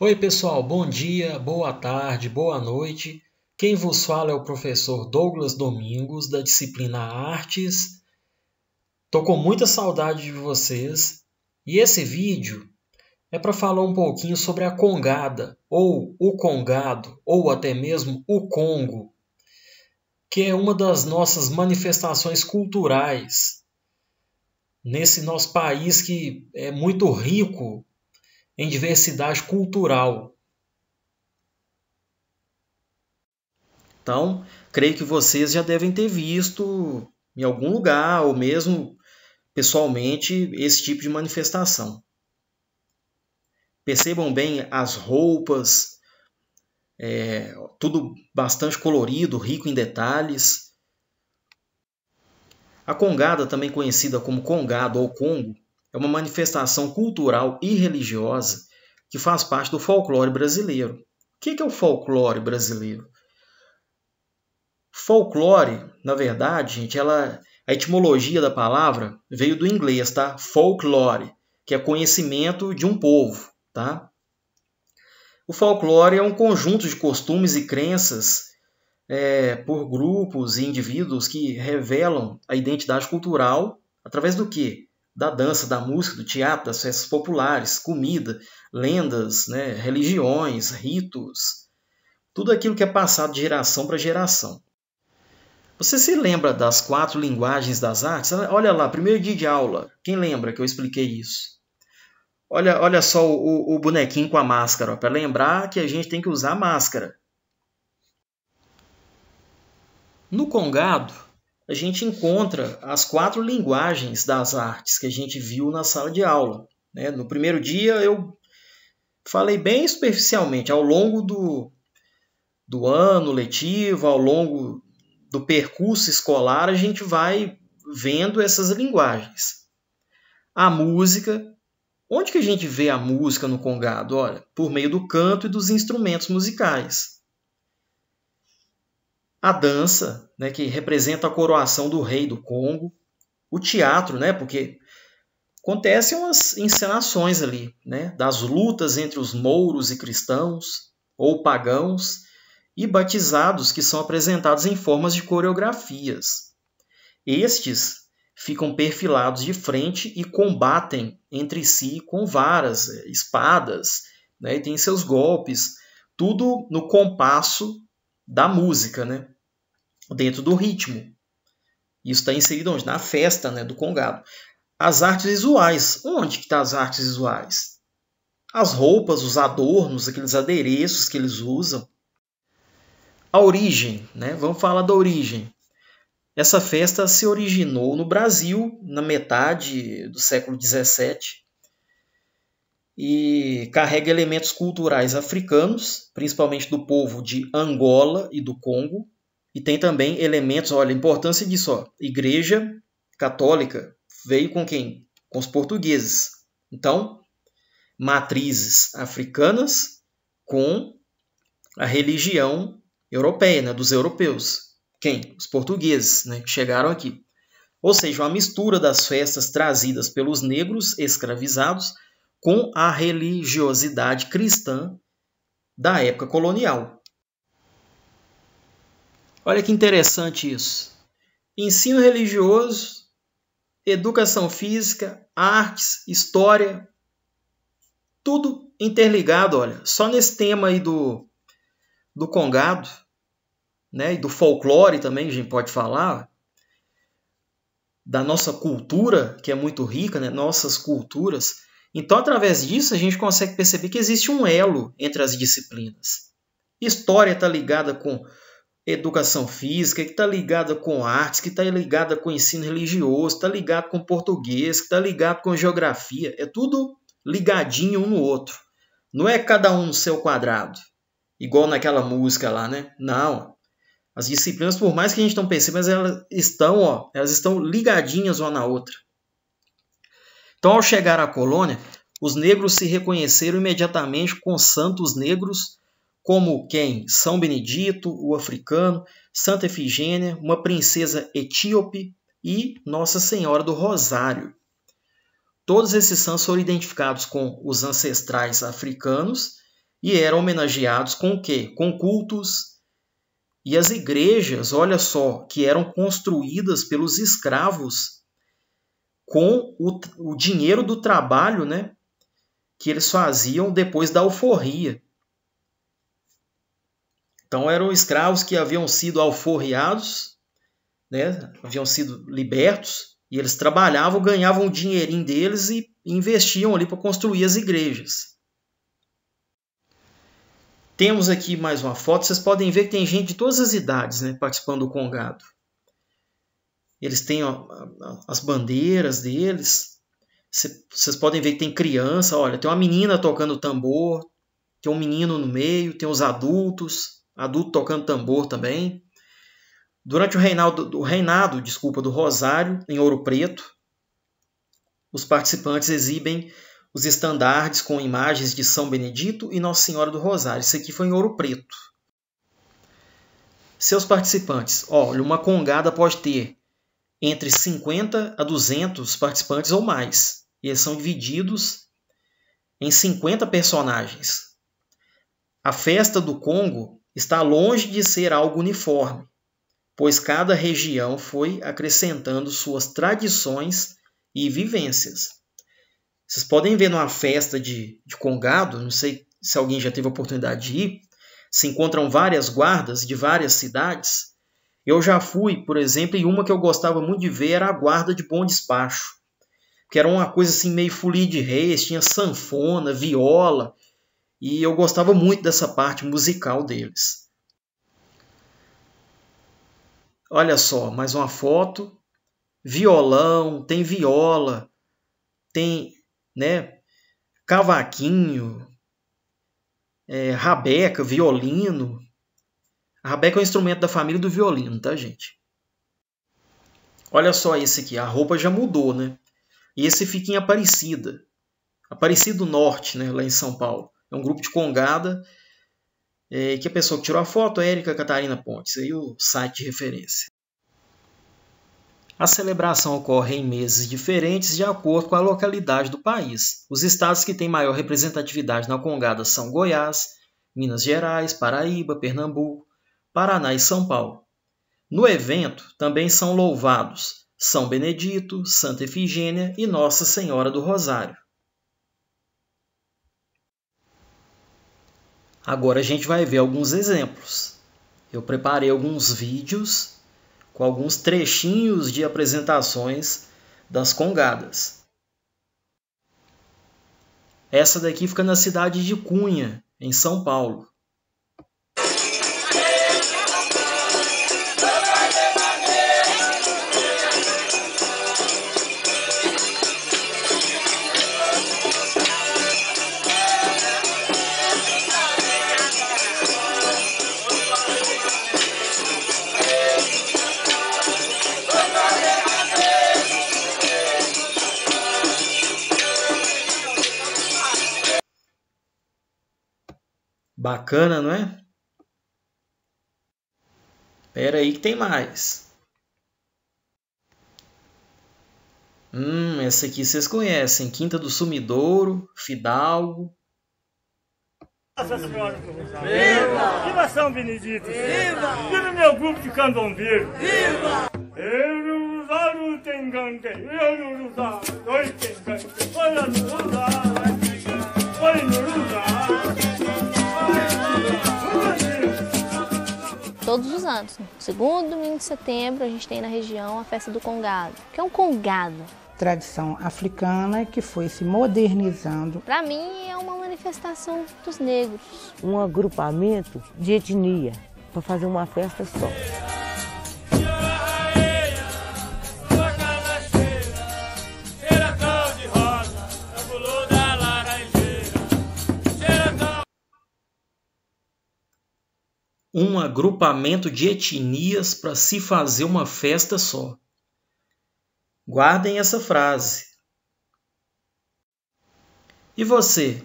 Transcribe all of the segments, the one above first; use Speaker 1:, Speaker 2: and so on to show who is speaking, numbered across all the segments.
Speaker 1: Oi, pessoal, bom dia, boa tarde, boa noite. Quem vos fala é o professor Douglas Domingos, da disciplina Artes. Tô com muita saudade de vocês e esse vídeo é para falar um pouquinho sobre a congada, ou o congado, ou até mesmo o Congo, que é uma das nossas manifestações culturais nesse nosso país que é muito rico em diversidade cultural. Então, creio que vocês já devem ter visto em algum lugar ou mesmo pessoalmente esse tipo de manifestação. Percebam bem as roupas, é, tudo bastante colorido, rico em detalhes. A congada, também conhecida como congado ou congo, é uma manifestação cultural e religiosa que faz parte do folclore brasileiro. O que é o folclore brasileiro? Folclore, na verdade, gente, ela, a etimologia da palavra veio do inglês, tá? Folklore, que é conhecimento de um povo, tá? O folclore é um conjunto de costumes e crenças é, por grupos e indivíduos que revelam a identidade cultural através do que? da dança, da música, do teatro, das festas populares, comida, lendas, né, religiões, ritos, tudo aquilo que é passado de geração para geração. Você se lembra das quatro linguagens das artes? Olha lá, primeiro dia de aula, quem lembra que eu expliquei isso? Olha, olha só o, o bonequinho com a máscara, para lembrar que a gente tem que usar máscara. No Congado, a gente encontra as quatro linguagens das artes que a gente viu na sala de aula. Né? No primeiro dia eu falei bem superficialmente, ao longo do, do ano letivo, ao longo do percurso escolar, a gente vai vendo essas linguagens. A música, onde que a gente vê a música no congado? Olha, por meio do canto e dos instrumentos musicais a dança, né, que representa a coroação do rei do Congo, o teatro, né, porque acontecem umas encenações ali, né, das lutas entre os mouros e cristãos ou pagãos e batizados que são apresentados em formas de coreografias. Estes ficam perfilados de frente e combatem entre si com varas, eh, espadas, né, e tem seus golpes, tudo no compasso da música, né? dentro do ritmo. Isso está inserido onde? Na festa né, do Congado. As artes visuais. Onde que estão tá as artes visuais? As roupas, os adornos, aqueles adereços que eles usam. A origem, né? Vamos falar da origem. Essa festa se originou no Brasil na metade do século XVII e carrega elementos culturais africanos, principalmente do povo de Angola e do Congo, e tem também elementos, olha, a importância disso, ó, igreja católica veio com quem? Com os portugueses. Então, matrizes africanas com a religião europeia, né, dos europeus. Quem? Os portugueses, né, que chegaram aqui. Ou seja, uma mistura das festas trazidas pelos negros escravizados com a religiosidade cristã da época colonial. Olha que interessante isso. Ensino religioso, educação física, artes, história, tudo interligado, olha. Só nesse tema aí do, do congado, né, e do folclore também, a gente pode falar, da nossa cultura, que é muito rica, né, nossas culturas, então, através disso, a gente consegue perceber que existe um elo entre as disciplinas. História está ligada com educação física, que está ligada com artes, que está ligada com ensino religioso, está ligado com português, que está ligado com geografia. É tudo ligadinho um no outro. Não é cada um no seu quadrado, igual naquela música lá, né? Não. As disciplinas, por mais que a gente não pense, mas elas estão, ó, elas estão ligadinhas uma na outra. Então, ao chegar à colônia, os negros se reconheceram imediatamente com santos negros, como quem? São Benedito, o africano, Santa Efigênia, uma princesa etíope e Nossa Senhora do Rosário. Todos esses santos foram identificados com os ancestrais africanos e eram homenageados com o quê? Com cultos. E as igrejas, olha só, que eram construídas pelos escravos com o, o dinheiro do trabalho, né? Que eles faziam depois da alforria. Então eram escravos que haviam sido alforriados, né? haviam sido libertos, e eles trabalhavam, ganhavam o dinheirinho deles e investiam ali para construir as igrejas. Temos aqui mais uma foto, vocês podem ver que tem gente de todas as idades né, participando do congado. Eles têm as bandeiras deles. Vocês podem ver que tem criança, olha, tem uma menina tocando tambor, tem um menino no meio, tem os adultos, adulto tocando tambor também. Durante o reinado, o reinado, desculpa, do Rosário em Ouro Preto, os participantes exibem os estandardes com imagens de São Benedito e Nossa Senhora do Rosário. Isso aqui foi em Ouro Preto. Seus participantes, olha, uma congada pode ter entre 50 a 200 participantes ou mais. E eles são divididos em 50 personagens. A festa do Congo está longe de ser algo uniforme, pois cada região foi acrescentando suas tradições e vivências. Vocês podem ver numa festa de, de Congado, não sei se alguém já teve a oportunidade de ir, se encontram várias guardas de várias cidades eu já fui, por exemplo, e uma que eu gostava muito de ver era a guarda de bom despacho, que era uma coisa assim meio folia de reis, tinha sanfona, viola, e eu gostava muito dessa parte musical deles. Olha só, mais uma foto. Violão, tem viola, tem, né, cavaquinho, é, rabeca, violino, a rabeca é um instrumento da família do violino, tá, gente? Olha só esse aqui, a roupa já mudou, né? E esse fica em Aparecida. Aparecida do Norte, né, lá em São Paulo. É um grupo de congada é, que a pessoa que tirou a foto é Érica Catarina Pontes, aí o site de referência. A celebração ocorre em meses diferentes de acordo com a localidade do país. Os estados que têm maior representatividade na Congada são Goiás, Minas Gerais, Paraíba, Pernambuco, Paraná e São Paulo. No evento também são louvados São Benedito, Santa Efigênia e Nossa Senhora do Rosário. Agora a gente vai ver alguns exemplos. Eu preparei alguns vídeos com alguns trechinhos de apresentações das congadas. Essa daqui fica na cidade de Cunha, em São Paulo. Bacana, não é? Pera aí que tem mais. Hum, essa aqui vocês conhecem. Quinta do Sumidouro, Fidalgo. Nossa Senhora do Viva! Viva São Benedito! Viva! Viva meu grupo de candombeiro! Viva! Eu não usar, o tem Eu não usar, o tem anos. No segundo domingo de setembro, a gente tem na região a festa do Congado. O que é um Congado? Tradição africana que foi se modernizando. Para mim, é uma manifestação dos negros. Um agrupamento de etnia para fazer uma festa só. um agrupamento de etnias para se fazer uma festa só. Guardem essa frase. E você?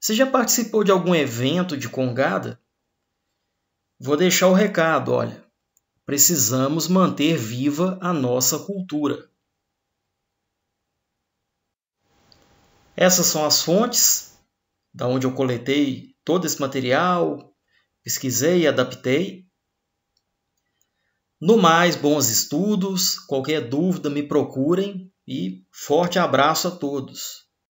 Speaker 1: Você já participou de algum evento de congada? Vou deixar o recado, olha. Precisamos manter viva a nossa cultura. Essas são as fontes da onde eu coletei todo esse material, pesquisei e adaptei. No mais, bons estudos. Qualquer dúvida, me procurem e forte abraço a todos.